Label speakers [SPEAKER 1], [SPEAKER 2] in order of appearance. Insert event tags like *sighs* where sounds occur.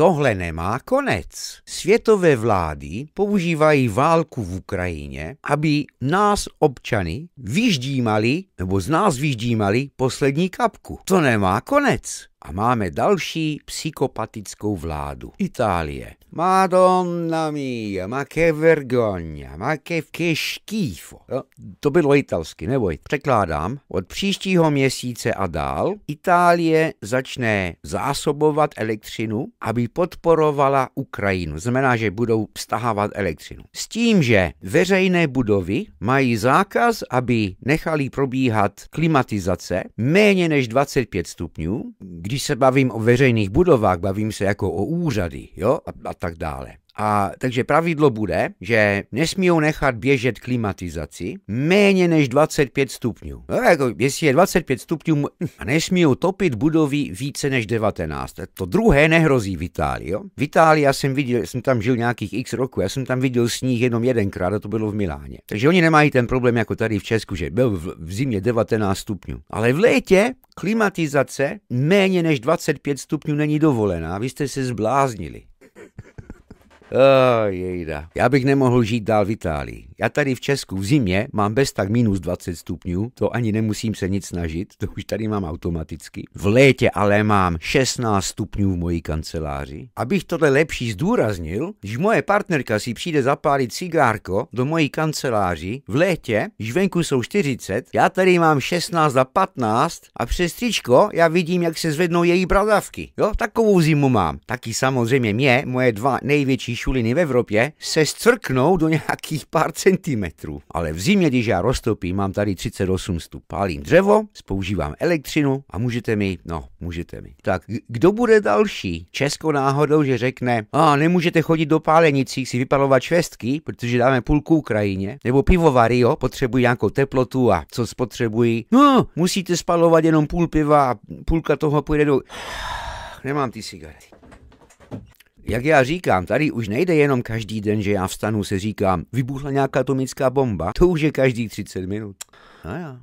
[SPEAKER 1] Tohle nemá konec. Světové vlády používají válku v Ukrajině, aby nás občany vyždímali, nebo z nás vyždímali poslední kapku. To nemá konec. A máme další psychopatickou vládu. Itálie. Madonna mia, ma che vergogna, ma che, che schifo. Jo, no, to bylo italsky, neboj. Překládám. Od příštího měsíce a dál Itálie začne zásobovat elektřinu, aby podporovala Ukrajinu. Znamená, že budou stahávat elektřinu. S tím, že veřejné budovy mají zákaz, aby nechali probíhat klimatizace méně než 25 stupňů, když se bavím o veřejných budovách, bavím se jako o úřady jo? A, a tak dále. A takže pravidlo bude, že nesmí nechat běžet klimatizaci méně než 25 stupňů. No, jako, jestli je 25 stupňů a nesmí topit budovy více než 19. To druhé nehrozí v Itálii. V Itálii já jsem viděl, jsem tam žil nějakých x roku, já jsem tam viděl sníh jenom jedenkrát a to bylo v Miláně. Takže oni nemají ten problém jako tady v Česku, že byl v, v zimě 19 stupňů. Ale v létě klimatizace méně než 25 stupňů není dovolená, vy jste se zbláznili. Oh, jejda. Já bych nemohl žít dál v Itálii. Já tady v Česku v zimě mám bez tak minus 20 stupňů, to ani nemusím se nic snažit, to už tady mám automaticky. V létě ale mám 16 stupňů v mojí kanceláři. Abych tohle lepší zdůraznil, když moje partnerka si přijde zapálit cigárko do mojí kanceláři v létě, když venku jsou 40, já tady mám 16 a 15 a přes tričko já vidím, jak se zvednou její bradavky. Jo, takovou zimu mám. Taky samozřejmě mě, moje dva největší výšuliny v Evropě se scvrknou do nějakých pár centimetrů. Ale v zimě, když já roztopím, mám tady 38 stup. Pálím dřevo, spoužívám elektřinu a můžete mi, no, můžete mi. Tak kdo bude další? Česko náhodou, že řekne, a nemůžete chodit do pálenicích si vypalovat švestky, protože dáme půlku Ukrajině, nebo pivovary, jo, potřebují nějakou teplotu a co spotřebují. No, musíte spalovat jenom půl piva a půlka toho půjde do... *sighs* Nemám ty cigarety. Jak já říkám, tady už nejde jenom každý den, že já vstanu se říkám, vybuchla nějaká atomická bomba. To už je každý 30 minut. A no já.